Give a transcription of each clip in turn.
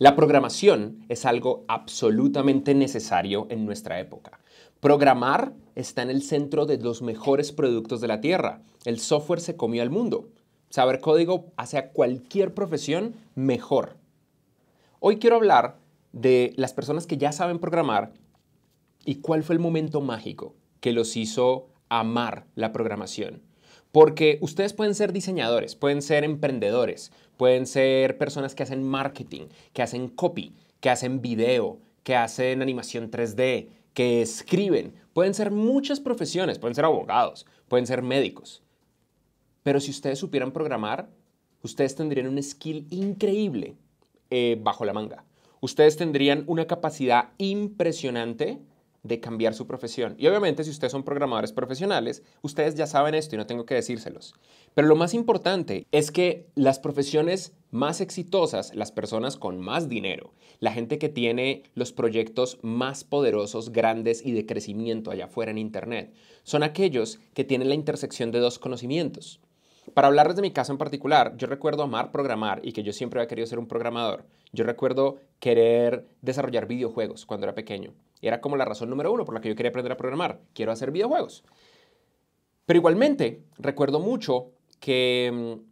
La programación es algo absolutamente necesario en nuestra época. Programar está en el centro de los mejores productos de la Tierra. El software se comió al mundo. Saber código hace a cualquier profesión mejor. Hoy quiero hablar de las personas que ya saben programar y cuál fue el momento mágico que los hizo amar la programación. Porque ustedes pueden ser diseñadores, pueden ser emprendedores, pueden ser personas que hacen marketing, que hacen copy, que hacen video, que hacen animación 3D, que escriben. Pueden ser muchas profesiones, pueden ser abogados, pueden ser médicos. Pero si ustedes supieran programar, ustedes tendrían un skill increíble eh, bajo la manga. Ustedes tendrían una capacidad impresionante de cambiar su profesión. Y obviamente si ustedes son programadores profesionales, ustedes ya saben esto y no tengo que decírselos. Pero lo más importante es que las profesiones más exitosas, las personas con más dinero, la gente que tiene los proyectos más poderosos, grandes y de crecimiento allá afuera en Internet, son aquellos que tienen la intersección de dos conocimientos. Para hablarles de mi caso en particular, yo recuerdo amar programar y que yo siempre había querido ser un programador. Yo recuerdo querer desarrollar videojuegos cuando era pequeño. Era como la razón número uno por la que yo quería aprender a programar. Quiero hacer videojuegos. Pero igualmente, recuerdo mucho que mm,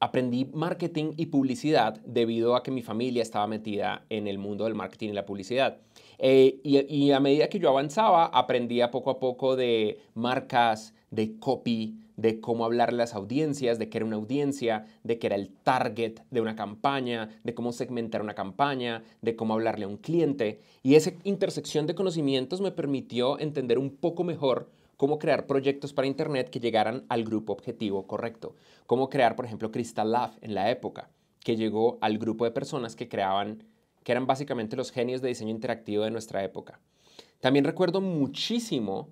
aprendí marketing y publicidad debido a que mi familia estaba metida en el mundo del marketing y la publicidad. Eh, y, a medida que yo avanzaba, aprendía poco a poco de marcas, de copy, de cómo hablarle a las audiencias, de qué era una audiencia, de qué era el target de una campaña, de cómo segmentar una campaña, de cómo hablarle a un cliente. Y esa intersección de conocimientos me permitió entender un poco mejor cómo crear proyectos para Internet que llegaran al grupo objetivo correcto. Cómo crear, por ejemplo, Crystal Love en la época, que llegó al grupo de personas que creaban, que eran básicamente los genios de diseño interactivo de nuestra época. También recuerdo muchísimo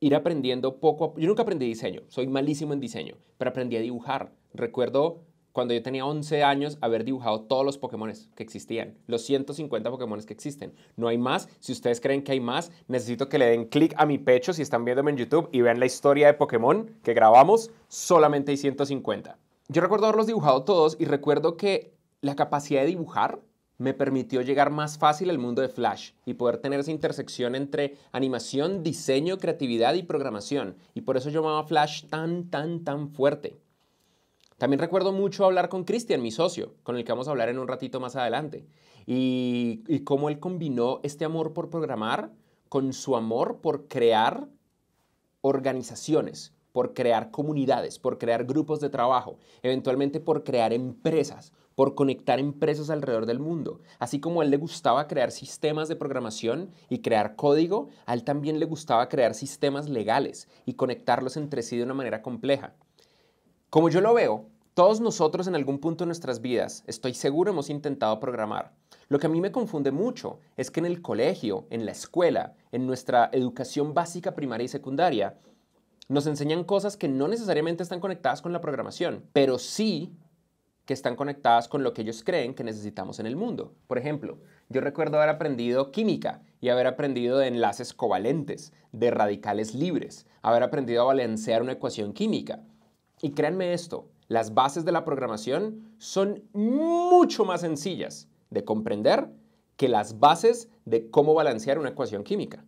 ir aprendiendo poco Yo nunca aprendí diseño, soy malísimo en diseño, pero aprendí a dibujar. Recuerdo cuando yo tenía 11 años haber dibujado todos los Pokémon que existían, los 150 Pokémon que existen. No hay más. Si ustedes creen que hay más, necesito que le den clic a mi pecho si están viéndome en YouTube y vean la historia de Pokémon que grabamos. Solamente hay 150. Yo recuerdo haberlos dibujado todos y recuerdo que la capacidad de dibujar me permitió llegar más fácil al mundo de Flash y poder tener esa intersección entre animación, diseño, creatividad y programación. Y por eso yo amaba Flash tan, tan, tan fuerte. También recuerdo mucho hablar con Christian, mi socio, con el que vamos a hablar en un ratito más adelante, y cómo él combinó este amor por programar con su amor por crear organizaciones, por crear comunidades, por crear grupos de trabajo, eventualmente por crear empresas, por conectar empresas alrededor del mundo. Así como a él le gustaba crear sistemas de programación y crear código, a él también le gustaba crear sistemas legales y conectarlos entre sí de una manera compleja. Como yo lo veo, todos nosotros en algún punto de nuestras vidas, estoy seguro, hemos intentado programar. Lo que a mí me confunde mucho es que en el colegio, en la escuela, en nuestra educación básica, primaria y secundaria, nos enseñan cosas que no necesariamente están conectadas con la programación, pero sí que están conectadas con lo que ellos creen que necesitamos en el mundo. Por ejemplo, yo recuerdo haber aprendido química y haber aprendido de enlaces covalentes, de radicales libres, haber aprendido a balancear una ecuación química. Y créanme esto, las bases de la programación son mucho más sencillas de comprender que las bases de cómo balancear una ecuación química.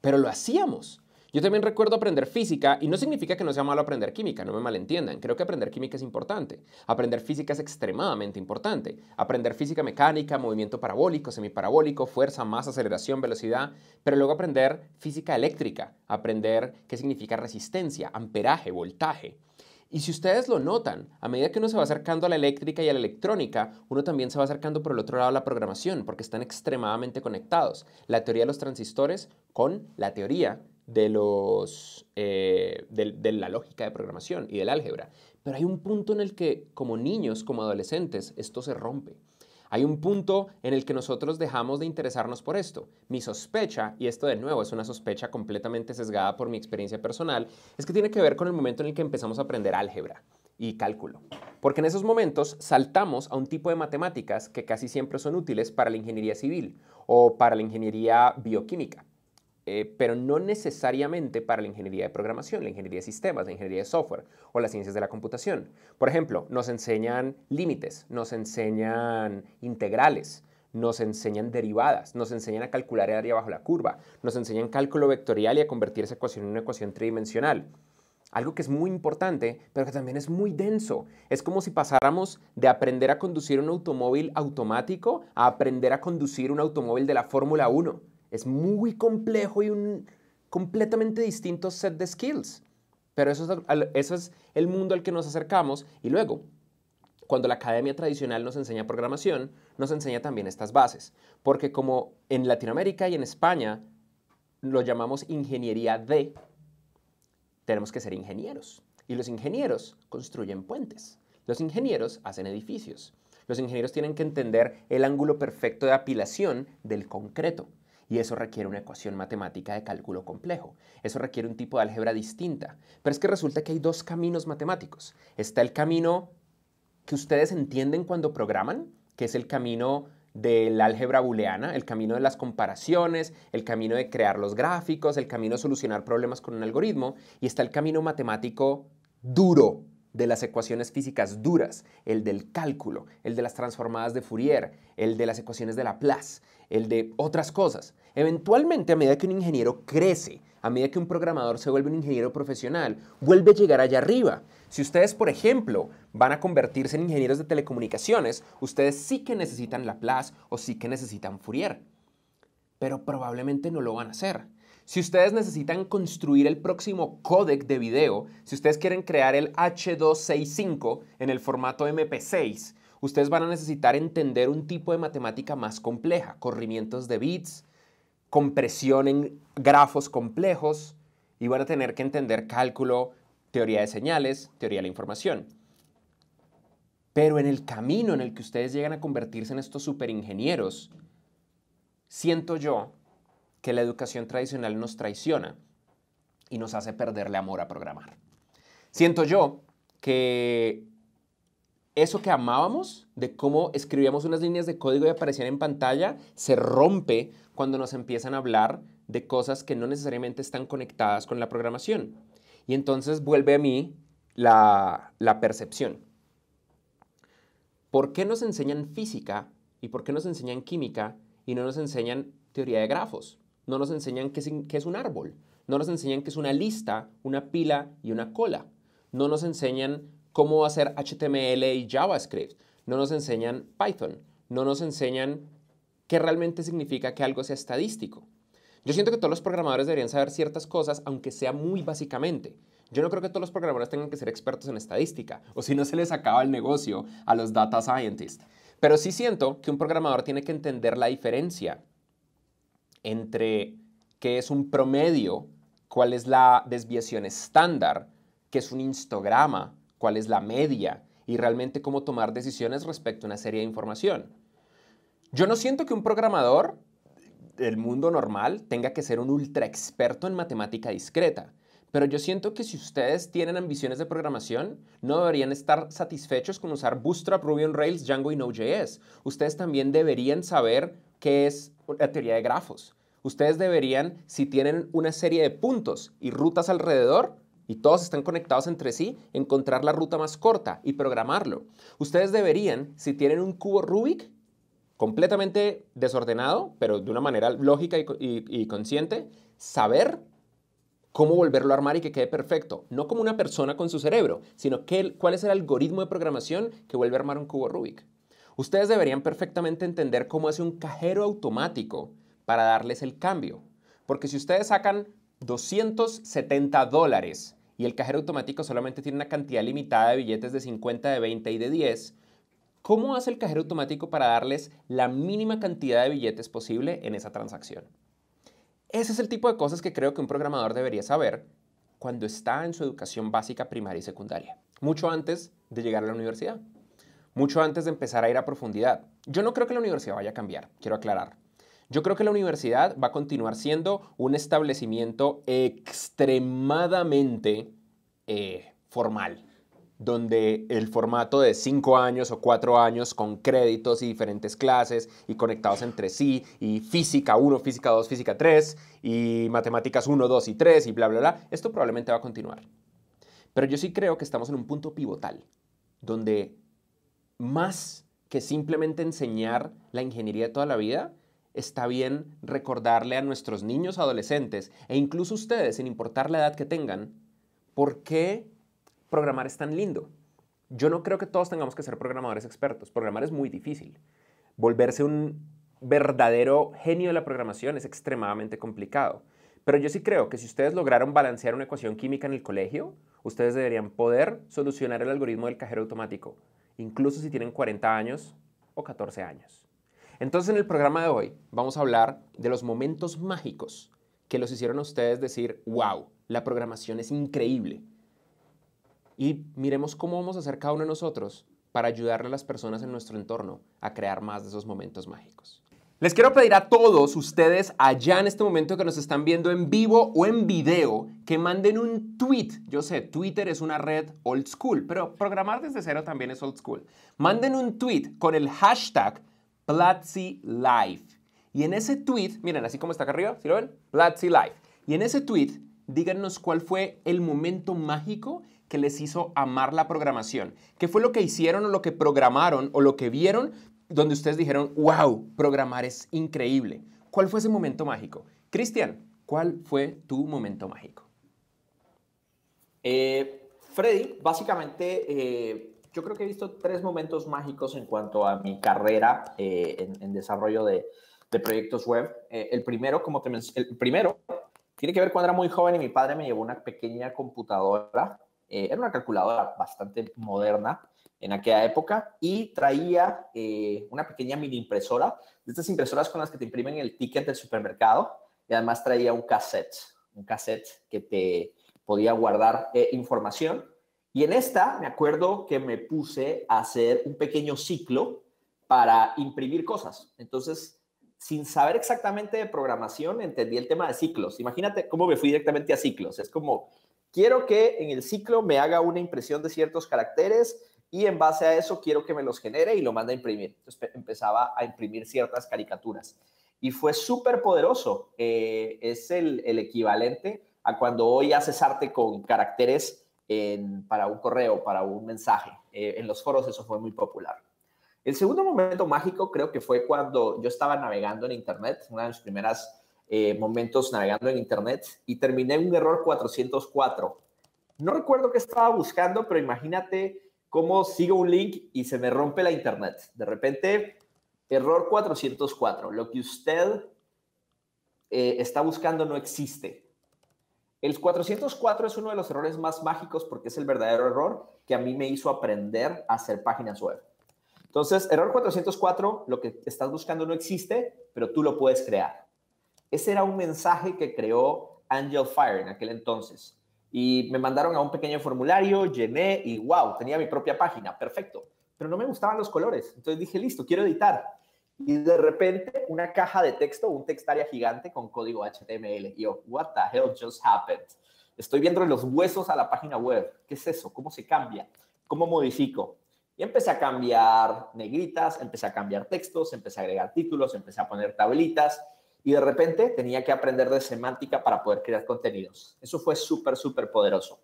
Pero lo hacíamos yo también recuerdo aprender física y no significa que no sea malo aprender química, no me malentiendan. Creo que aprender química es importante. Aprender física es extremadamente importante. Aprender física mecánica, movimiento parabólico, semiparabólico, fuerza, masa, aceleración, velocidad, pero luego aprender física eléctrica, aprender qué significa resistencia, amperaje, voltaje. Y si ustedes lo notan, a medida que uno se va acercando a la eléctrica y a la electrónica, uno también se va acercando por el otro lado a la programación, porque están extremadamente conectados. La teoría de los transistores con la teoría eh, de, la lógica de programación y del álgebra. Pero hay un punto en el que, como niños, como adolescentes, esto se rompe. Hay un punto en el que nosotros dejamos de interesarnos por esto. Mi sospecha, y esto de nuevo es una sospecha completamente sesgada por mi experiencia personal, es que tiene que ver con el momento en el que empezamos a aprender álgebra y cálculo. Porque en esos momentos saltamos a un tipo de matemáticas que casi siempre son útiles para la ingeniería civil o para la ingeniería bioquímica. Eh, pero no necesariamente para la ingeniería de programación, la ingeniería de sistemas, la ingeniería de software o las ciencias de la computación. Por ejemplo, nos enseñan límites, nos enseñan integrales, nos enseñan derivadas, nos enseñan a calcular el área bajo la curva, nos enseñan cálculo vectorial y a convertir esa ecuación en una ecuación tridimensional. Algo que es muy importante, pero que también es muy denso. Es como si pasáramos de aprender a conducir un automóvil automático a aprender a conducir un automóvil de la Fórmula 1 es muy complejo y un completamente distinto set de skills. Pero eso es, el mundo al que nos acercamos y luego, cuando la academia tradicional nos enseña programación, nos enseña también estas bases, porque como en Latinoamérica y en España lo llamamos ingeniería de, tenemos que ser ingenieros. Y los ingenieros construyen puentes, los ingenieros hacen edificios, los ingenieros tienen que entender el ángulo perfecto de apilación del concreto y eso requiere una ecuación matemática de cálculo complejo. Eso requiere un tipo de álgebra distinta. Pero es que resulta que hay dos caminos matemáticos. Está el camino que ustedes entienden cuando programan, que es el camino de la álgebra booleana, el camino de las comparaciones, el camino de crear los gráficos, el camino de solucionar problemas con un algoritmo, y está el camino matemático duro, de las ecuaciones físicas duras, el del cálculo, el de las transformadas de Fourier, el de las ecuaciones de Laplace, el de otras cosas. Eventualmente, a medida que un ingeniero crece, a medida que un programador se vuelve un ingeniero profesional, vuelve a llegar allá arriba. Si ustedes, por ejemplo, van a convertirse en ingenieros de telecomunicaciones, ustedes sí que necesitan Laplace o sí que necesitan Fourier, pero probablemente no lo van a hacer si ustedes necesitan construir el próximo codec de video, si ustedes quieren crear el H265 en el formato MP6, ustedes van a necesitar entender un tipo de matemática más compleja, corrimientos de bits, compresión en grafos complejos y van a tener que entender cálculo, teoría de señales, teoría de la información. Pero en el camino en el que ustedes llegan a convertirse en estos superingenieros, siento yo que la educación tradicional nos traiciona y nos hace perderle amor a programar. Siento yo que eso que amábamos, de cómo escribíamos unas líneas de código y aparecían en pantalla, se rompe cuando nos empiezan a hablar de cosas que no necesariamente están conectadas con la programación. Y entonces vuelve a mí la, percepción. ¿Por qué nos enseñan física y por qué nos enseñan química y no nos enseñan teoría de grafos? no nos enseñan qué es un árbol, no nos enseñan qué es una lista, una pila y una cola, no nos enseñan cómo hacer HTML y JavaScript, no nos enseñan Python, no nos enseñan qué realmente significa que algo sea estadístico. Yo siento que todos los programadores deberían saber ciertas cosas, aunque sea muy básicamente. Yo no creo que todos los programadores tengan que ser expertos en estadística, o si no se les acaba el negocio a los data scientists. Pero sí siento que un programador tiene que entender la diferencia entre qué es un promedio, cuál es la desviación estándar, qué es un histograma, cuál es la media y realmente cómo tomar decisiones respecto a una serie de información. Yo no siento que un programador del mundo normal tenga que ser un ultra experto en matemática discreta, pero yo siento que si ustedes tienen ambiciones de programación, no deberían estar satisfechos con usar Bootstrap, Ruby on Rails, Django y Node.js. Ustedes también deberían saber qué es la teoría de grafos. Ustedes deberían, si tienen una serie de puntos y rutas alrededor, y todos están conectados entre sí, encontrar la ruta más corta y programarlo. Ustedes deberían, si tienen un cubo Rubik completamente desordenado, pero de una manera lógica y, consciente, saber cómo volverlo a armar y que quede perfecto. No como una persona con su cerebro, sino que, cuál es el algoritmo de programación que vuelve a armar un cubo Rubik. Ustedes deberían perfectamente entender cómo hace un cajero automático para darles el cambio. Porque si ustedes sacan 270 dólares y el cajero automático solamente tiene una cantidad limitada de billetes de 50, de 20 y de 10, ¿cómo hace el cajero automático para darles la mínima cantidad de billetes posible en esa transacción? Ese es el tipo de cosas que creo que un programador debería saber cuando está en su educación básica, primaria y secundaria, mucho antes de llegar a la universidad mucho antes de empezar a ir a profundidad. Yo no creo que la universidad vaya a cambiar, quiero aclarar. Yo creo que la universidad va a continuar siendo un establecimiento extremadamente eh, formal, donde el formato de cinco años o cuatro años con créditos y diferentes clases y conectados entre sí, y física 1, física 2, física 3, y matemáticas 1, 2 y 3, y bla, bla, bla, esto probablemente va a continuar. Pero yo sí creo que estamos en un punto pivotal, donde más que simplemente enseñar la ingeniería de toda la vida, está bien recordarle a nuestros niños, adolescentes e incluso ustedes, sin importar la edad que tengan, por qué programar es tan lindo. Yo no creo que todos tengamos que ser programadores expertos. Programar es muy difícil. Volverse un verdadero genio de la programación es extremadamente complicado. Pero yo sí creo que si ustedes lograron balancear una ecuación química en el colegio, ustedes deberían poder solucionar el algoritmo del cajero automático incluso si tienen 40 años o 14 años. Entonces en el programa de hoy vamos a hablar de los momentos mágicos que los hicieron a ustedes decir, wow, la programación es increíble. Y miremos cómo vamos a hacer cada uno de nosotros para ayudarle a las personas en nuestro entorno a crear más de esos momentos mágicos. Les quiero pedir a todos ustedes allá en este momento que nos están viendo en vivo o en video que manden un tweet. Yo sé, Twitter es una red old school, pero programar desde cero también es old school. Manden un tweet con el hashtag Live. Y en ese tweet, miren, así como está acá arriba, ¿sí lo ven? Live. Y en ese tweet, díganos cuál fue el momento mágico que les hizo amar la programación. ¿Qué fue lo que hicieron o lo que programaron o lo que vieron donde ustedes dijeron, wow, programar es increíble. ¿Cuál fue ese momento mágico? Cristian, ¿cuál fue tu momento mágico? Eh, Freddy, básicamente eh, yo creo que he visto tres momentos mágicos en cuanto a mi carrera eh, en, desarrollo de, de proyectos web. el primero, como te mencioné, el primero tiene que ver cuando era muy joven y mi padre me llevó una pequeña computadora. era una calculadora bastante moderna en aquella época y traía eh, una pequeña mini impresora, de estas impresoras con las que te imprimen el ticket del supermercado y además traía un cassette, un cassette que te podía guardar eh, información. Y en esta me acuerdo que me puse a hacer un pequeño ciclo para imprimir cosas. Entonces, sin saber exactamente de programación, entendí el tema de ciclos. Imagínate cómo me fui directamente a ciclos. Es como, quiero que en el ciclo me haga una impresión de ciertos caracteres y en base a eso quiero que me los genere y lo manda a imprimir. Entonces empezaba a imprimir ciertas caricaturas y fue súper poderoso. Eh, es el, equivalente a cuando hoy haces arte con caracteres para un correo, para un mensaje. Eh, en los foros eso fue muy popular. El segundo momento mágico creo que fue cuando yo estaba navegando en Internet, uno de los primeros eh, momentos navegando en Internet, y terminé un error 404. No recuerdo qué estaba buscando, pero imagínate cómo sigo un link y se me rompe la internet. De repente, error 404, lo que usted eh, está buscando no existe. El 404 es uno de los errores más mágicos porque es el verdadero error que a mí me hizo aprender a hacer páginas web. Entonces, error 404, lo que estás buscando no existe, pero tú lo puedes crear. Ese era un mensaje que creó Angel Fire en aquel entonces. Y me mandaron a un pequeño formulario, llené y wow, tenía mi propia página, perfecto. Pero no me gustaban los colores. Entonces dije, listo, quiero editar. Y de repente una caja de texto, un textaria gigante con código HTML. Y yo, what the hell just happened? Estoy viendo los huesos a la página web. ¿Qué es eso? ¿Cómo se cambia? ¿Cómo modifico? Y empecé a cambiar negritas, empecé a cambiar textos, empecé a agregar títulos, empecé a poner tablitas y de repente tenía que aprender de semántica para poder crear contenidos. Eso fue súper, súper poderoso.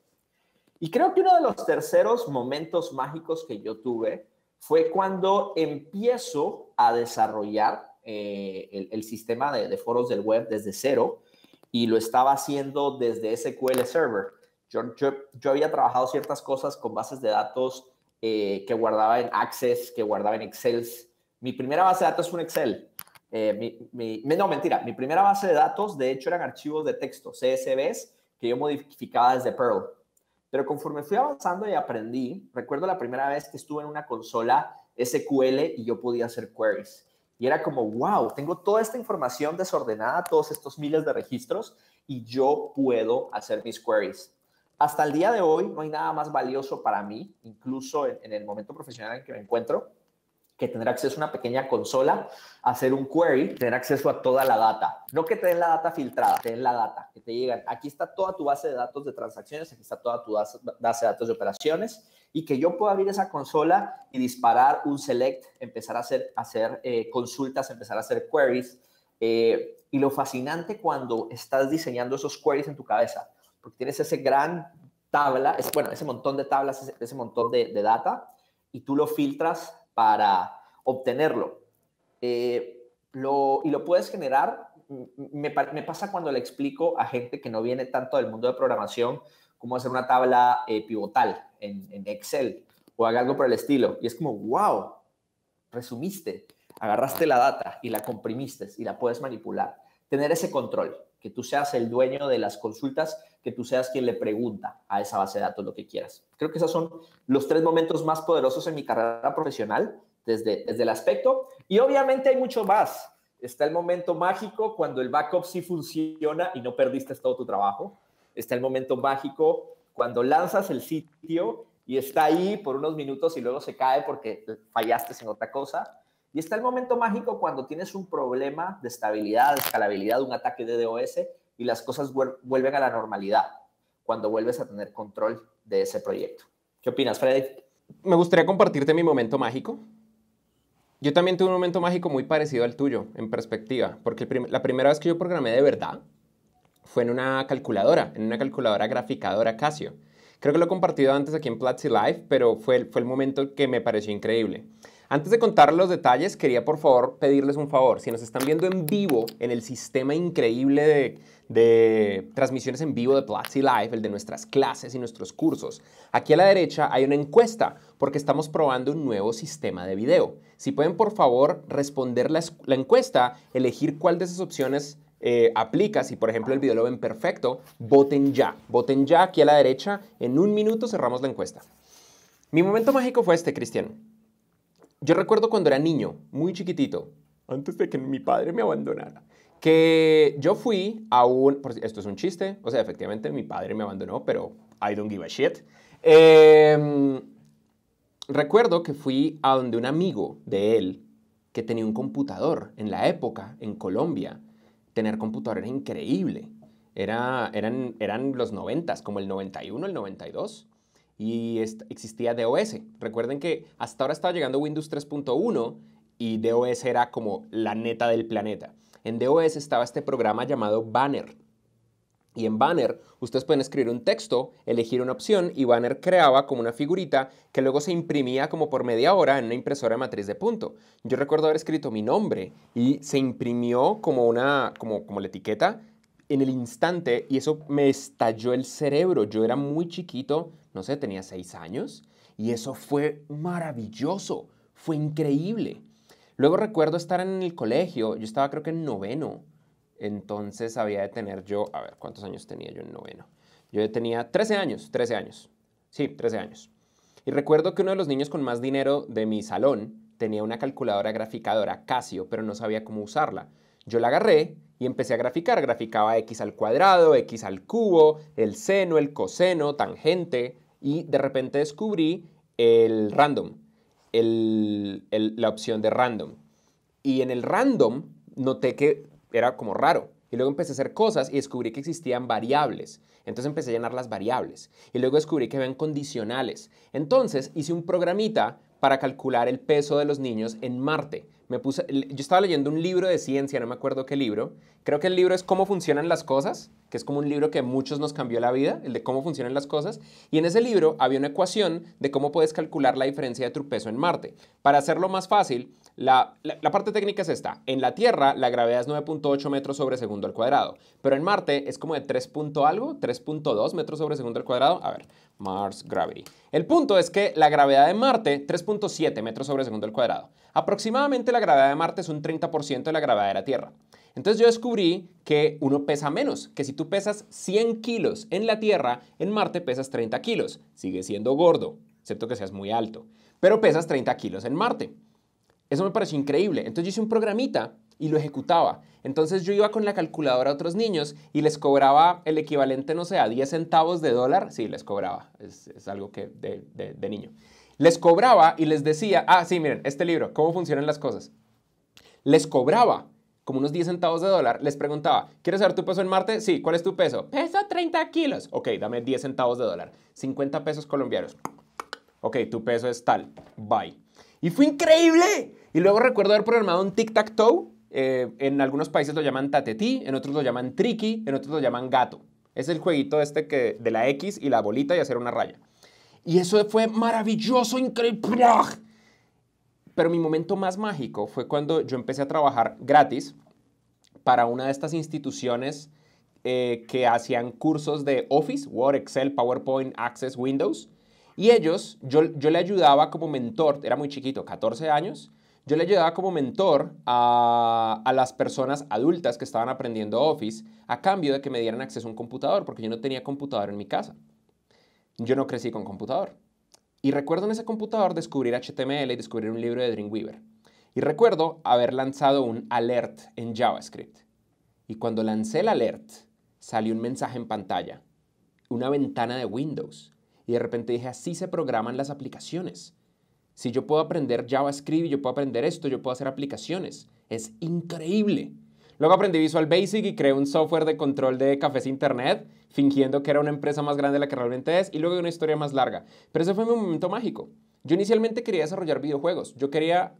Y creo que uno de los terceros momentos mágicos que yo tuve fue cuando empiezo a desarrollar eh, el, sistema de, foros del web desde cero y lo estaba haciendo desde SQL Server. Yo, yo, había trabajado ciertas cosas con bases de datos eh, que guardaba en Access, que guardaba en Excel. Mi primera base de datos fue un Excel. Eh, mi, no, mentira, mi primera base de datos, de hecho, eran archivos de texto, CSVs, que yo modificaba desde Perl. Pero conforme fui avanzando y aprendí, recuerdo la primera vez que estuve en una consola SQL y yo podía hacer queries. Y era como, wow, tengo toda esta información desordenada, todos estos miles de registros, y yo puedo hacer mis queries. Hasta el día de hoy no hay nada más valioso para mí, incluso en el momento profesional en que me encuentro, que tendrá acceso a una pequeña consola, hacer un query, tener acceso a toda la data. No que te den la data filtrada, te den la data, que te digan, aquí está toda tu base de datos de transacciones, aquí está toda tu base de datos de operaciones, y que yo pueda abrir esa consola y disparar un select, empezar a hacer, eh, consultas, empezar a hacer queries. Eh, y lo fascinante cuando estás diseñando esos queries en tu cabeza, porque tienes ese gran tabla, es, bueno, ese montón de tablas, ese, montón de, de data, y tú lo filtras para obtenerlo. Eh, y lo puedes generar, me, pasa cuando le explico a gente que no viene tanto del mundo de programación, cómo hacer una tabla eh, pivotal en, en, Excel o haga algo por el estilo. Y es como, wow, resumiste, agarraste la data y la comprimiste y la puedes manipular. Tener ese control que tú seas el dueño de las consultas, que tú seas quien le pregunta a esa base de datos lo que quieras. Creo que esos son los tres momentos más poderosos en mi carrera profesional desde, desde el aspecto. Y obviamente hay mucho más. Está el momento mágico cuando el backup sí funciona y no perdiste todo tu trabajo. Está el momento mágico cuando lanzas el sitio y está ahí por unos minutos y luego se cae porque fallaste en otra cosa y está el momento mágico cuando tienes un problema de estabilidad, de escalabilidad, un ataque de DOS y las cosas vuelven a la normalidad, cuando vuelves a tener control de ese proyecto. ¿Qué opinas, Freddy? Me gustaría compartirte mi momento mágico. Yo también tuve un momento mágico muy parecido al tuyo, en perspectiva, porque la primera vez que yo programé de verdad fue en una calculadora, en una calculadora graficadora Casio. Creo que lo he compartido antes aquí en Platzi Live, pero fue, fue el momento que me pareció increíble. Antes de contar los detalles, quería por favor pedirles un favor. Si nos están viendo en vivo en el sistema increíble de, transmisiones en vivo de Platzi Live, el de nuestras clases y nuestros cursos, aquí a la derecha hay una encuesta porque estamos probando un nuevo sistema de video. Si pueden por favor responder la, encuesta, elegir cuál de esas opciones eh, aplica, si por ejemplo el video lo ven perfecto, voten ya. Voten ya aquí a la derecha. En un minuto cerramos la encuesta. Mi momento mágico fue este, Cristian. Yo recuerdo cuando era niño, muy chiquitito, antes de que mi padre me abandonara, que yo fui a un... Esto es un chiste, o sea, efectivamente mi padre me abandonó, pero I don't give a shit. Em, recuerdo que fui a donde un amigo de él que tenía un computador en la época, en Colombia. Tener computador era increíble. Era, eran, eran los 90, como el 91, el 92 y existía DOS. Recuerden que hasta ahora estaba llegando Windows 3.1 y DOS era como la neta del planeta. En DOS estaba este programa llamado Banner. Y en Banner ustedes pueden escribir un texto, elegir una opción y Banner creaba como una figurita que luego se imprimía como por media hora en una impresora de matriz de punto. Yo recuerdo haber escrito mi nombre y se imprimió como una como, como la etiqueta en el instante y eso me estalló el cerebro. Yo era muy chiquito no sé, tenía seis años y eso fue maravilloso, fue increíble. Luego recuerdo estar en el colegio, yo estaba creo que en noveno, entonces había de tener yo, a ver, ¿cuántos años tenía yo en noveno? Yo tenía 13 años, 13 años, sí, 13 años. Y recuerdo que uno de los niños con más dinero de mi salón tenía una calculadora graficadora Casio, pero no sabía cómo usarla. Yo la agarré, y empecé a graficar. Graficaba x al cuadrado, x al cubo, el seno, el coseno, tangente y de repente descubrí el random, la opción de random. Y en el random noté que era como raro. Y luego empecé a hacer cosas y descubrí que existían variables. Entonces empecé a llenar las variables. Y luego descubrí que habían condicionales. Entonces hice un programita para calcular el peso de los niños en Marte puse, yo estaba leyendo un libro de ciencia, no me acuerdo qué libro. Creo que el libro es Cómo funcionan las cosas, que es como un libro que a muchos nos cambió la vida, el de cómo funcionan las cosas. Y en ese libro había una ecuación de cómo puedes calcular la diferencia de tu peso en Marte. Para hacerlo más fácil, la, parte técnica es esta. En la Tierra la gravedad es 9.8 metros sobre segundo al cuadrado, pero en Marte es como de 3. algo, 3.2 metros sobre segundo al cuadrado. A ver, Mars Gravity. El punto es que la gravedad de Marte, 3.7 metros sobre segundo al cuadrado. Aproximadamente la gravedad de Marte es un 30% de la gravedad de la Tierra. Entonces yo descubrí que uno pesa menos, que si tú pesas 100 kilos en la Tierra, en Marte pesas 30 kilos. Sigue siendo gordo, excepto que seas muy alto, pero pesas 30 kilos en Marte. Eso me pareció increíble. Entonces yo hice un programita y lo ejecutaba. Entonces yo iba con la calculadora a otros niños y les cobraba el equivalente, no sé, a 10 centavos de dólar. Sí, les cobraba. Es, algo que de, de niño. Les cobraba y les decía, ah, sí, miren, este libro, ¿cómo funcionan las cosas? Les cobraba como unos 10 centavos de dólar, les preguntaba, ¿quieres saber tu peso en Marte? Sí, ¿cuál es tu peso? Peso 30 kilos. Ok, dame 10 centavos de dólar. 50 pesos colombianos. Ok, tu peso es tal. Bye. Y fue increíble. Y luego recuerdo haber programado un tic-tac-toe. Eh, en algunos países lo llaman tatetí, en otros lo llaman triqui, en otros lo llaman gato. Es el jueguito este que, de la X y la bolita y hacer una raya. Y eso fue maravilloso, increíble. Pero mi momento más mágico fue cuando yo empecé a trabajar gratis para una de estas instituciones eh, que hacían cursos de Office, Word, Excel, PowerPoint, Access, Windows. Y ellos, yo, yo le ayudaba como mentor, era muy chiquito, 14 años, yo le ayudaba como mentor a, las personas adultas que estaban aprendiendo Office a cambio de que me dieran acceso a un computador, porque yo no tenía computador en mi casa. Yo no crecí con computador. Y recuerdo en ese computador descubrir HTML y descubrir un libro de Dreamweaver. Y recuerdo haber lanzado un alert en JavaScript. Y cuando lancé el alert, salió un mensaje en pantalla, una ventana de Windows. Y de repente dije, así se programan las aplicaciones. Si yo puedo aprender JavaScript, yo puedo aprender esto, yo puedo hacer aplicaciones. Es increíble. Luego aprendí Visual Basic y creé un software de control de cafés e internet, fingiendo que era una empresa más grande de la que realmente es, y luego una historia más larga. Pero ese fue mi momento mágico. Yo inicialmente quería desarrollar videojuegos. Yo quería.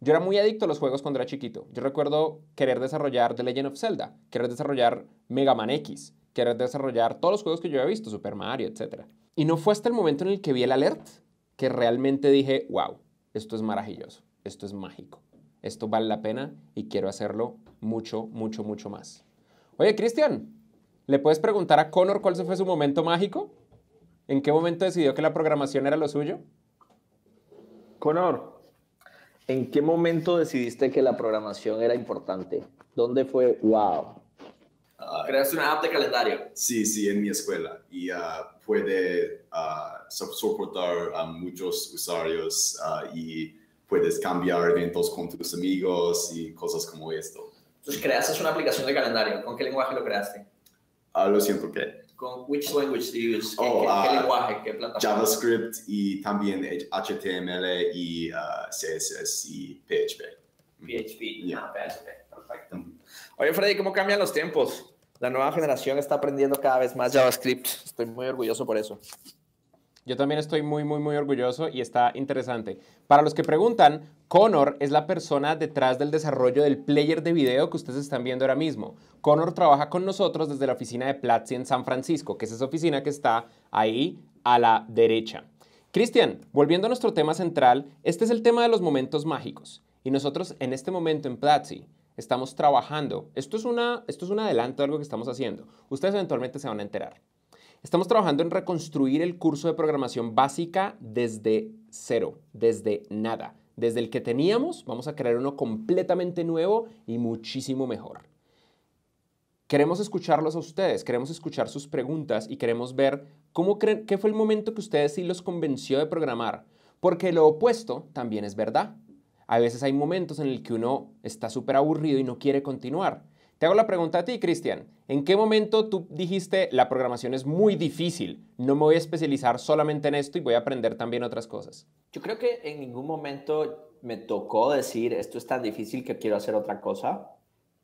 Yo era muy adicto a los juegos cuando era chiquito. Yo recuerdo querer desarrollar The Legend of Zelda, querer desarrollar Mega Man X, querer desarrollar todos los juegos que yo había visto, Super Mario, etc. Y no fue hasta el momento en el que vi el alert que realmente dije, wow, esto es maravilloso, esto es mágico, esto vale la pena y quiero hacerlo mucho, mucho, mucho más. Oye, Cristian, ¿le puedes preguntar a Connor cuál fue su momento mágico? ¿En qué momento decidió que la programación era lo suyo? Connor, ¿en qué momento decidiste que la programación era importante? ¿Dónde fue, wow, Ah, ¿Creaste una app de calendario. Sí, sí, en mi escuela. Y ah, puede ah, soportar a muchos usuarios y puedes cambiar eventos con tus amigos y cosas como esto. Entonces, creaste una aplicación de calendario. ¿Con qué lenguaje lo creaste? lo siento, ¿qué? ¿Con which language do you ¿Qué, oh, lenguaje? ¿Qué JavaScript y también HTML y CSS y PHP. PHP, PHP, perfecto. Oye, Freddy, ¿cómo cambian los tiempos? la nueva generación está aprendiendo cada vez más JavaScript. Estoy muy orgulloso por eso. Yo también estoy muy, muy, muy orgulloso y está interesante. Para los que preguntan, Connor es la persona detrás del desarrollo del player de video que ustedes están viendo ahora mismo. Connor trabaja con nosotros desde la oficina de Platzi en San Francisco, que es esa oficina que está ahí a la derecha. Cristian, volviendo a nuestro tema central, este es el tema de los momentos mágicos. Y nosotros en este momento en Platzi estamos trabajando. Esto es, una, esto es un adelanto de algo que estamos haciendo. Ustedes eventualmente se van a enterar. Estamos trabajando en reconstruir el curso de programación básica desde cero, desde nada. Desde el que teníamos, vamos a crear uno completamente nuevo y muchísimo mejor. Queremos escucharlos a ustedes, queremos escuchar sus preguntas y queremos ver cómo creen, qué fue el momento que ustedes sí los convenció de programar. Porque lo opuesto también es verdad a veces hay momentos en el que uno está súper aburrido y no quiere continuar. Te hago la pregunta a ti, Cristian. ¿En qué momento tú dijiste la programación es muy difícil? No me voy a especializar solamente en esto y voy a aprender también otras cosas. Yo creo que en ningún momento me tocó decir esto es tan difícil que quiero hacer otra cosa.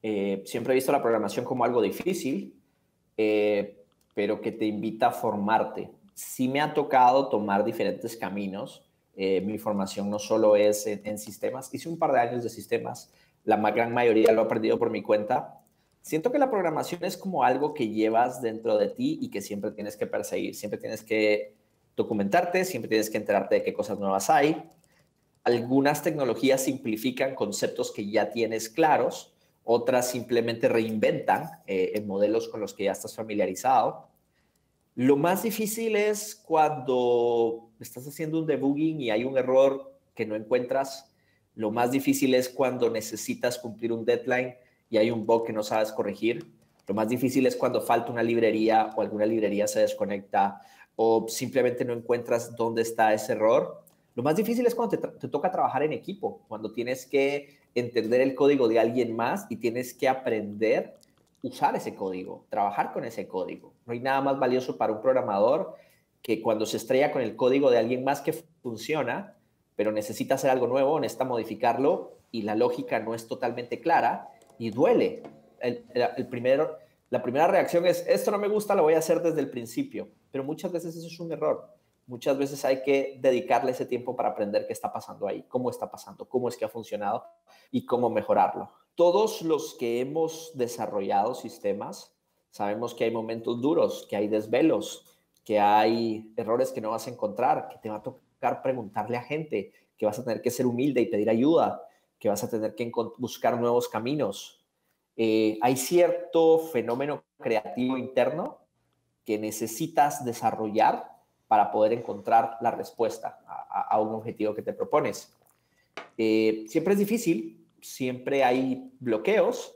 Eh, siempre he visto la programación como algo difícil, eh, pero que te invita a formarte. Sí me ha tocado tomar diferentes caminos eh, mi formación no solo es en, sistemas, hice un par de años de sistemas, la gran mayoría lo he aprendido por mi cuenta. Siento que la programación es como algo que llevas dentro de ti y que siempre tienes que perseguir, siempre tienes que documentarte, siempre tienes que enterarte de qué cosas nuevas hay. Algunas tecnologías simplifican conceptos que ya tienes claros, otras simplemente reinventan eh, en modelos con los que ya estás familiarizado. Lo más difícil es cuando estás haciendo un debugging y hay un error que no encuentras. Lo más difícil es cuando necesitas cumplir un deadline y hay un bug que no sabes corregir. Lo más difícil es cuando falta una librería o alguna librería se desconecta o simplemente no encuentras dónde está ese error. Lo más difícil es cuando te, toca trabajar en equipo, cuando tienes que entender el código de alguien más y tienes que aprender usar ese código, trabajar con ese código. No hay nada más valioso para un programador que cuando se estrella con el código de alguien más que funciona, pero necesita hacer algo nuevo, necesita modificarlo y la lógica no es totalmente clara y duele. El, primero, la primera reacción es, esto no me gusta, lo voy a hacer desde el principio, pero muchas veces eso es un error. Muchas veces hay que dedicarle ese tiempo para aprender qué está pasando ahí, cómo está pasando, cómo es que ha funcionado y cómo mejorarlo. Todos los que hemos desarrollado sistemas sabemos que hay momentos duros, que hay desvelos, que hay errores que no vas a encontrar, que te va a tocar preguntarle a gente, que vas a tener que ser humilde y pedir ayuda, que vas a tener que buscar nuevos caminos. Eh, hay cierto fenómeno creativo interno que necesitas desarrollar para poder encontrar la respuesta a, un objetivo que te propones. Eh, siempre es difícil, siempre hay bloqueos,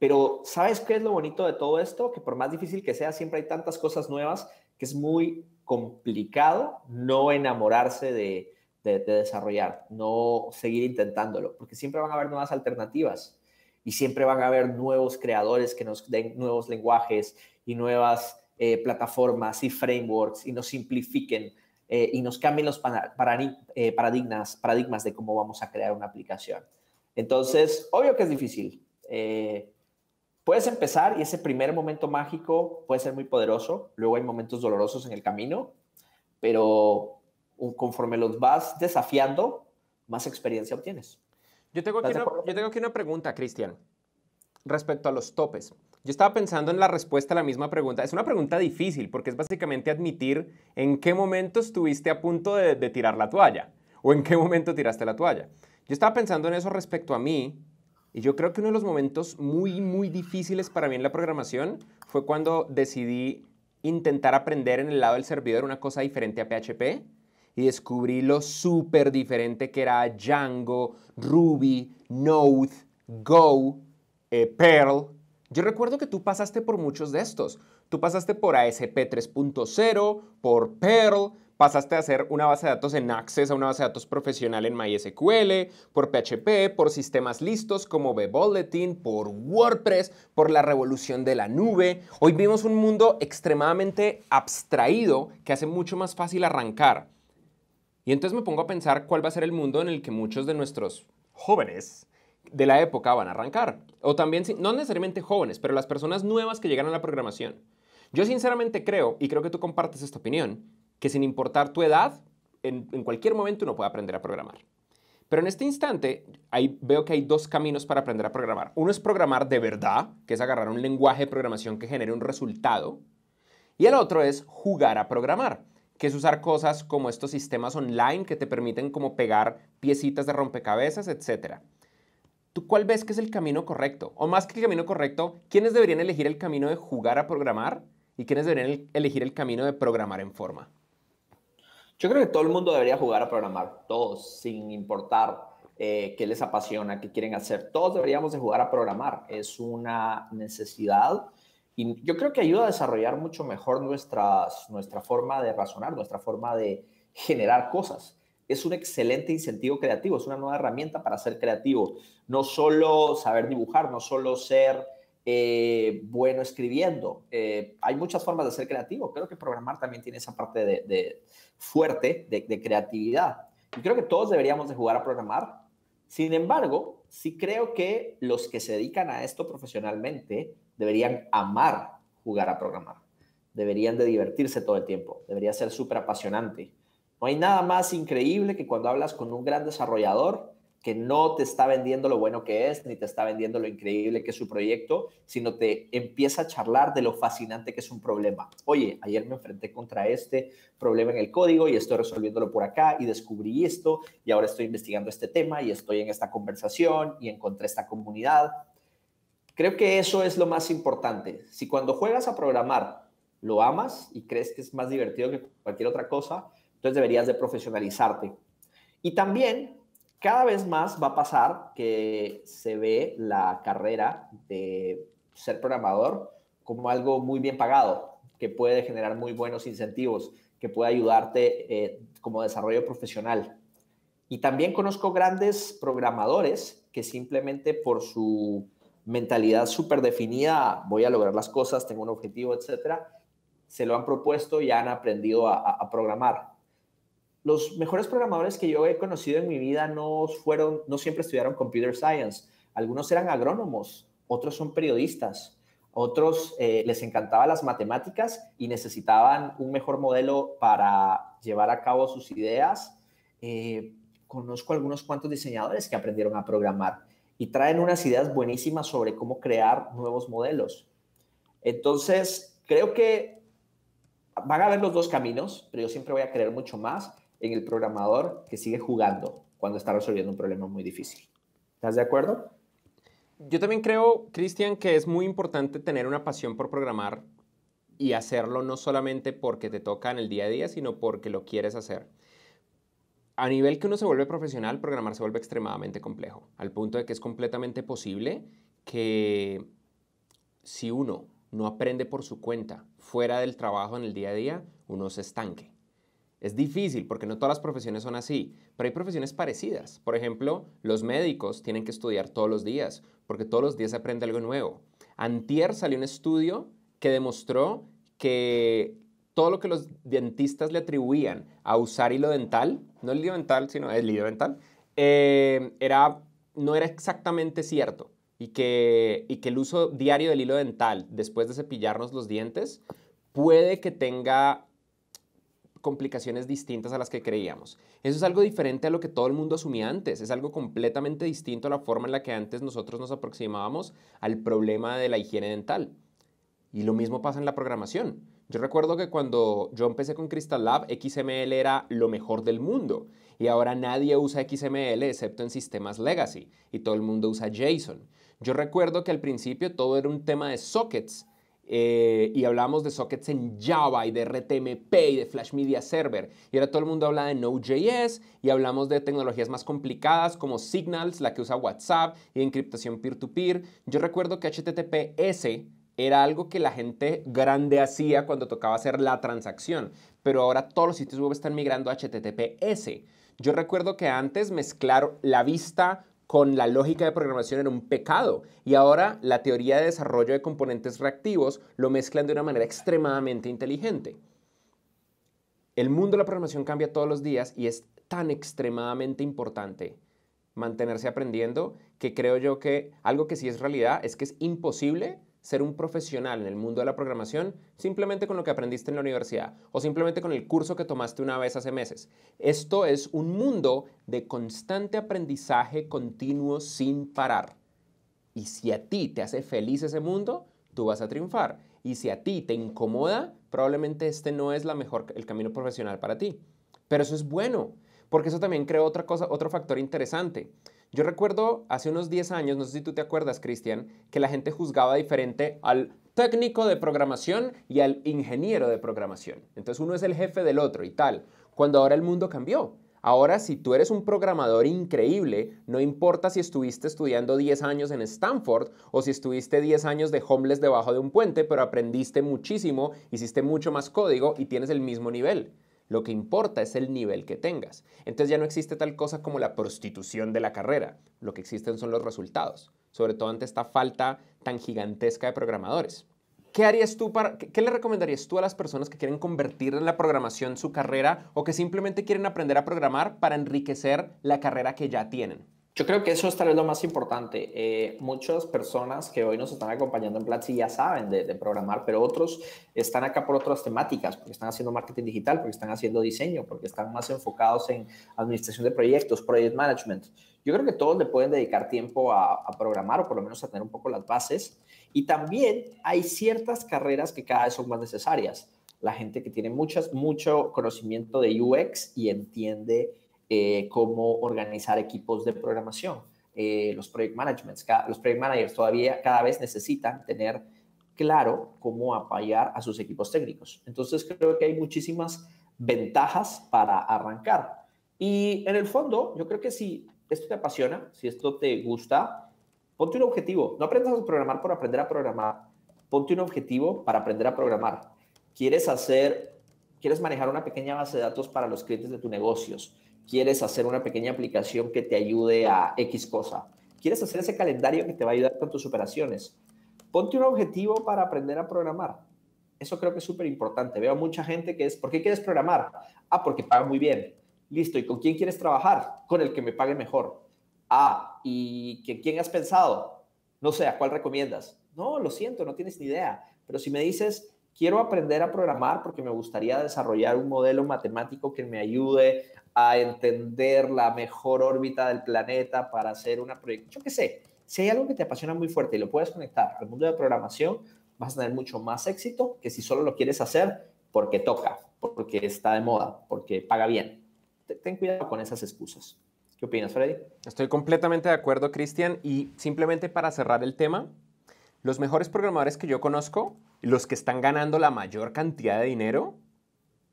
pero ¿sabes qué es lo bonito de todo esto? Que por más difícil que sea, siempre hay tantas cosas nuevas que es muy complicado no enamorarse de, de, desarrollar, no seguir intentándolo, porque siempre van a haber nuevas alternativas y siempre van a haber nuevos creadores que nos den nuevos lenguajes y nuevas eh, plataformas y frameworks y nos simplifiquen eh, y nos cambien los eh, paradigmas, paradigmas de cómo vamos a crear una aplicación. Entonces, obvio que es difícil. Eh, puedes empezar y ese primer momento mágico puede ser muy poderoso, luego hay momentos dolorosos en el camino, pero conforme los vas desafiando, más experiencia obtienes. Yo tengo aquí, una, yo tengo una pregunta, Cristian, respecto a los topes. Yo estaba pensando en la respuesta a la misma pregunta. Es una pregunta difícil porque es básicamente admitir en qué momento estuviste a punto de, de tirar la toalla o en qué momento tiraste la toalla. Yo estaba pensando en eso respecto a mí y yo creo que uno de los momentos muy, muy difíciles para mí en la programación fue cuando decidí intentar aprender en el lado del servidor una cosa diferente a PHP y descubrí lo súper diferente que era Django, Ruby, Node, Go, eh, Perl. Yo recuerdo que tú pasaste por muchos de estos. Tú pasaste por ASP 3.0, por Perl, pasaste a hacer una base de datos en Access a una base de datos profesional en MySQL, por PHP, por sistemas listos como B-Bulletin, por WordPress, por la revolución de la nube. Hoy vimos un mundo extremadamente abstraído que hace mucho más fácil arrancar. Y entonces me pongo a pensar cuál va a ser el mundo en el que muchos de nuestros jóvenes de la época van a arrancar. O también, no necesariamente jóvenes, pero las personas nuevas que llegan a la programación. Yo sinceramente creo, y creo que tú compartes esta opinión, que sin importar tu edad, en, cualquier momento uno puede aprender a programar. Pero en este instante veo que hay dos caminos para aprender a programar. Uno es programar de verdad, que es agarrar un lenguaje de programación que genere un resultado. Y el otro es jugar a programar, que es usar cosas como estos sistemas online que te permiten como pegar piecitas de rompecabezas, etc. ¿Tú cuál ves que es el camino correcto? O más que el camino correcto, ¿quiénes deberían elegir el camino de jugar a programar y quiénes deberían elegir el camino de programar en forma? Yo creo que todo el mundo debería jugar a programar, todos, sin importar eh, qué les apasiona, qué quieren hacer. Todos deberíamos de jugar a programar, es una necesidad y yo creo que ayuda a desarrollar mucho mejor nuestras, nuestra forma de razonar, nuestra forma de generar cosas. Es un excelente incentivo creativo, es una nueva herramienta para ser creativo. No solo saber dibujar, no solo ser eh, bueno escribiendo. Eh, hay muchas formas de ser creativo. Creo que programar también tiene esa parte de, fuerte de, creatividad. Y creo que todos deberíamos de jugar a programar. Sin embargo, sí creo que los que se dedican a esto profesionalmente deberían amar jugar a programar. Deberían de divertirse todo el tiempo. Debería ser súper apasionante. No hay nada más increíble que cuando hablas con un gran desarrollador que no te está vendiendo lo bueno que es, ni te está vendiendo lo increíble que es su proyecto, sino te empieza a charlar de lo fascinante que es un problema. Oye, ayer me enfrenté contra este problema en el código y estoy resolviéndolo por acá y descubrí esto y ahora estoy investigando este tema y estoy en esta conversación y encontré esta comunidad. Creo que eso es lo más importante. Si cuando juegas a programar lo amas y crees que es más divertido que cualquier otra cosa, entonces deberías de profesionalizarte. Y también cada vez más va a pasar que se ve la carrera de ser programador como algo muy bien pagado, que puede generar muy buenos incentivos, que puede ayudarte eh, como desarrollo profesional. Y también conozco grandes programadores que simplemente por su mentalidad súper definida, voy a lograr las cosas, tengo un objetivo, etcétera, se lo han propuesto y han aprendido a programar los mejores programadores que yo he conocido en mi vida no fueron, no siempre estudiaron computer science. Algunos eran agrónomos, otros son periodistas, otros eh, les encantaban las matemáticas y necesitaban un mejor modelo para llevar a cabo sus ideas. Eh, conozco algunos cuantos diseñadores que aprendieron a programar y traen unas ideas buenísimas sobre cómo crear nuevos modelos. Entonces, creo que van a haber los dos caminos, pero yo siempre voy a creer mucho más en el programador que sigue jugando cuando está resolviendo un problema muy difícil. ¿Estás de acuerdo? Yo también creo, Cristian, que es muy importante tener una pasión por programar y hacerlo no solamente porque te toca en el día a día, sino porque lo quieres hacer. A nivel que uno se vuelve profesional, programar se vuelve extremadamente complejo, al punto de que es completamente posible que si uno no aprende por su cuenta, fuera del trabajo en el día a día, uno se estanque. Es difícil porque no todas las profesiones son así, pero hay profesiones parecidas. Por ejemplo, los médicos tienen que estudiar todos los días porque todos los días se aprende algo nuevo. Antier salió un estudio que demostró que todo lo que los dentistas le atribuían a usar hilo dental, no el hilo dental, sino el hilo dental, eh, era, no era exactamente cierto. Y que, y que el uso diario del hilo dental después de cepillarnos los dientes puede que tenga complicaciones distintas a las que creíamos. Eso es algo diferente a lo que todo el mundo asumía antes, es algo completamente distinto a la forma en la que antes nosotros nos aproximábamos al problema de la higiene dental. Y lo mismo pasa en la programación. Yo recuerdo que cuando yo empecé con Crystal Lab, XML era lo mejor del mundo. Y ahora nadie usa XML excepto en sistemas legacy. Y todo el mundo usa JSON. Yo recuerdo que al principio todo era un tema de sockets eh, y hablamos de sockets en Java y de RTMP y de Flash Media Server. Y ahora todo el mundo habla de Node.js y hablamos de tecnologías más complicadas como Signals, la que usa WhatsApp y encriptación peer-to-peer. Yo recuerdo que HTTPS era algo que la gente grande hacía cuando tocaba hacer la transacción, pero ahora todos los sitios web están migrando a HTTPS. Yo recuerdo que antes mezclar la vista con la lógica de programación era un pecado y ahora la teoría de desarrollo de componentes reactivos lo mezclan de una manera extremadamente inteligente. El mundo de la programación cambia todos los días y es tan extremadamente importante mantenerse aprendiendo que creo yo que algo que sí es realidad es que es imposible ser un profesional en el mundo de la programación simplemente con lo que aprendiste en la universidad o simplemente con el curso que tomaste una vez hace meses. Esto es un mundo de constante aprendizaje continuo sin parar. Y si a ti te hace feliz ese mundo, tú vas a triunfar. Y si a ti te incomoda, probablemente este no es la mejor, el camino profesional para ti. Pero eso es bueno, porque eso también crea otro factor interesante. Yo recuerdo hace unos 10 años, no sé si tú te acuerdas, Cristian, que la gente juzgaba diferente al técnico de programación y al ingeniero de programación. Entonces uno es el jefe del otro y tal, cuando ahora el mundo cambió. Ahora, si tú eres un programador increíble, no importa si estuviste estudiando 10 años en Stanford o si estuviste 10 años de homeless debajo de un puente, pero aprendiste muchísimo, hiciste mucho más código y tienes el mismo nivel. Lo que importa es el nivel que tengas. Entonces ya no existe tal cosa como la prostitución de la carrera. Lo que existen son los resultados, sobre todo ante esta falta tan gigantesca de programadores. ¿Qué harías tú qué le recomendarías tú a las personas que quieren convertir en la programación su carrera o que simplemente quieren aprender a programar para enriquecer la carrera que ya tienen? Yo creo que eso es tal vez lo más importante. Eh, muchas personas que hoy nos están acompañando en Platzi ya saben de, programar, pero otros están acá por otras temáticas, porque están haciendo marketing digital, porque están haciendo diseño, porque están más enfocados en administración de proyectos, project management. Yo creo que todos le pueden dedicar tiempo a, programar o por lo menos a tener un poco las bases. Y también hay ciertas carreras que cada vez son más necesarias. La gente que tiene muchas, mucho conocimiento de UX y entiende eh, cómo organizar equipos de programación. Eh, los project managements, los project managers todavía cada vez necesitan tener claro cómo apoyar a sus equipos técnicos. Entonces creo que hay muchísimas ventajas para arrancar. Y en el fondo, yo creo que si esto te apasiona, si esto te gusta, ponte un objetivo. No aprendas a programar por aprender a programar. Ponte un objetivo para aprender a programar. Quieres hacer, quieres manejar una pequeña base de datos para los clientes de tus negocios quieres hacer una pequeña aplicación que te ayude a X cosa, quieres hacer ese calendario que te va a ayudar con tus operaciones, ponte un objetivo para aprender a programar. Eso creo que es súper importante. Veo mucha gente que es, ¿por qué quieres programar? Ah, porque paga muy bien. Listo, ¿y con quién quieres trabajar? Con el que me pague mejor. Ah, ¿y que, quién has pensado? No sé, ¿a cuál recomiendas? No, lo siento, no tienes ni idea. Pero si me dices, quiero aprender a programar porque me gustaría desarrollar un modelo matemático que me ayude a entender la mejor órbita del planeta para hacer una proyección. Yo qué sé, si hay algo que te apasiona muy fuerte y lo puedes conectar al mundo de programación, vas a tener mucho más éxito que si solo lo quieres hacer porque toca, porque está de moda, porque paga bien. Ten cuidado con esas excusas. ¿Qué opinas, Freddy? Estoy completamente de acuerdo, Cristian. Y simplemente para cerrar el tema, los mejores programadores que yo conozco, los que están ganando la mayor cantidad de dinero,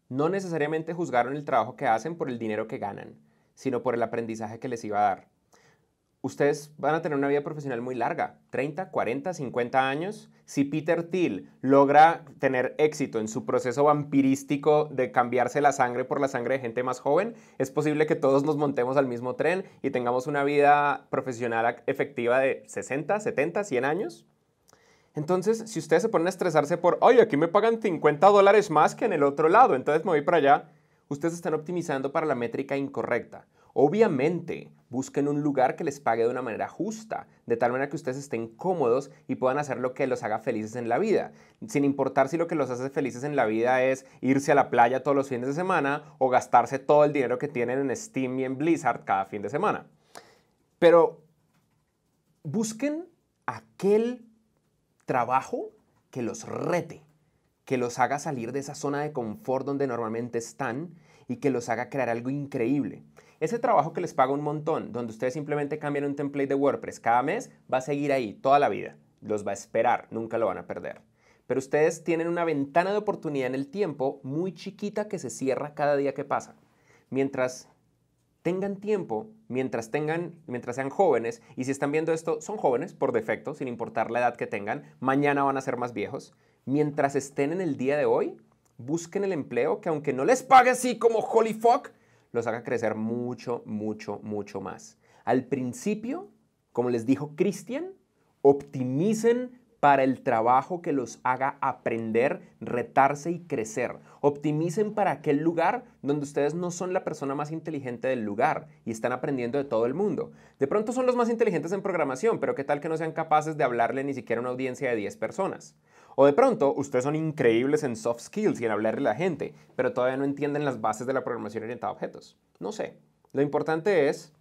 no necesariamente juzgaron el trabajo que hacen por el dinero que ganan, sino por el aprendizaje que les iba a dar. Ustedes van a tener una vida profesional muy larga, 30, 40, 50 años. Si Peter Thiel logra tener éxito en su proceso vampirístico de cambiarse la sangre por la sangre de gente más joven, es posible que todos nos montemos al mismo tren y tengamos una vida profesional efectiva de 60, 70, 100 años. Entonces, si ustedes se ponen a estresarse por, oye, aquí me pagan 50 dólares más que en el otro lado, entonces me voy para allá, ustedes están optimizando para la métrica incorrecta. Obviamente, busquen un lugar que les pague de una manera justa, de tal manera que ustedes estén cómodos y puedan hacer lo que los haga felices en la vida, sin importar si lo que los hace felices en la vida es irse a la playa todos los fines de semana o gastarse todo el dinero que tienen en Steam y en Blizzard cada fin de semana. Pero busquen aquel trabajo que los rete, que los haga salir de esa zona de confort donde normalmente están y que los haga crear algo increíble. Ese trabajo que les paga un montón, donde ustedes simplemente cambian un template de WordPress cada mes, va a seguir ahí toda la vida. Los va a esperar, nunca lo van a perder. Pero ustedes tienen una ventana de oportunidad en el tiempo muy chiquita que se cierra cada día que pasa. Mientras tengan tiempo mientras tengan, mientras sean jóvenes, y si están viendo esto, son jóvenes por defecto, sin importar la edad que tengan, mañana van a ser más viejos, mientras estén en el día de hoy, busquen el empleo que aunque no les pague así como holy fuck, los haga crecer mucho, mucho, mucho más. Al principio, como les dijo Christian, optimicen para el trabajo que los haga aprender, retarse y crecer. Optimicen para aquel lugar donde ustedes no son la persona más inteligente del lugar y están aprendiendo de todo el mundo. De pronto son los más inteligentes en programación, pero qué tal que no sean capaces de hablarle ni siquiera a una audiencia de 10 personas. O de pronto, ustedes son increíbles en soft skills y en hablarle a la gente, pero todavía no entienden las bases de la programación orientada a objetos. No sé. Lo importante es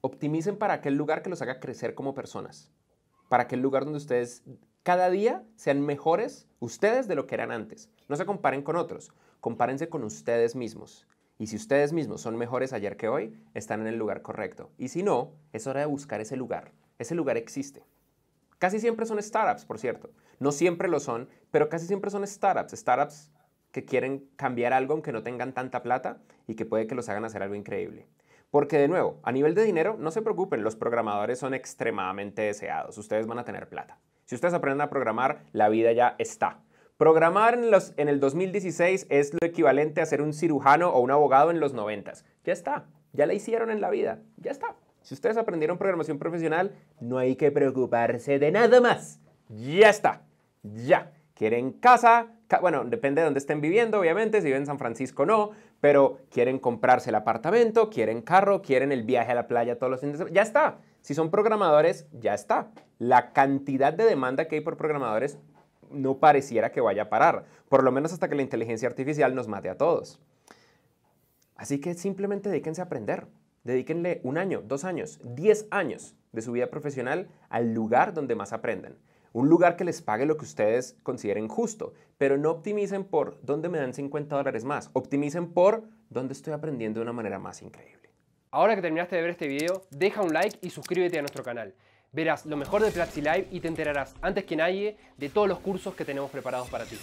optimicen para aquel lugar que los haga crecer como personas para que el lugar donde ustedes cada día sean mejores ustedes de lo que eran antes. No se comparen con otros, compárense con ustedes mismos. Y si ustedes mismos son mejores ayer que hoy, están en el lugar correcto. Y si no, es hora de buscar ese lugar. Ese lugar existe. Casi siempre son startups, por cierto. No siempre lo son, pero casi siempre son startups. Startups que quieren cambiar algo aunque no tengan tanta plata y que puede que los hagan hacer algo increíble. Porque de nuevo, a nivel de dinero, no se preocupen, los programadores son extremadamente deseados, ustedes van a tener plata. Si ustedes aprenden a programar, la vida ya está. Programar en, los, en el 2016 es lo equivalente a ser un cirujano o un abogado en los 90. Ya está, ya la hicieron en la vida, ya está. Si ustedes aprendieron programación profesional, no hay que preocuparse de nada más. Ya está, ya. Quieren casa, bueno, depende de dónde estén viviendo, obviamente, si viven en San Francisco no, pero quieren comprarse el apartamento, quieren carro, quieren el viaje a la playa todos los Ya está. Si son programadores, ya está. La cantidad de demanda que hay por programadores no pareciera que vaya a parar, por lo menos hasta que la inteligencia artificial nos mate a todos. Así que simplemente dedíquense a aprender. Dedíquenle un año, dos años, diez años de su vida profesional al lugar donde más aprenden. Un lugar que les pague lo que ustedes consideren justo, pero no optimicen por dónde me dan 50 dólares más, optimicen por dónde estoy aprendiendo de una manera más increíble. Ahora que terminaste de ver este video, deja un like y suscríbete a nuestro canal. Verás lo mejor de Platzi Live y te enterarás antes que nadie de todos los cursos que tenemos preparados para ti.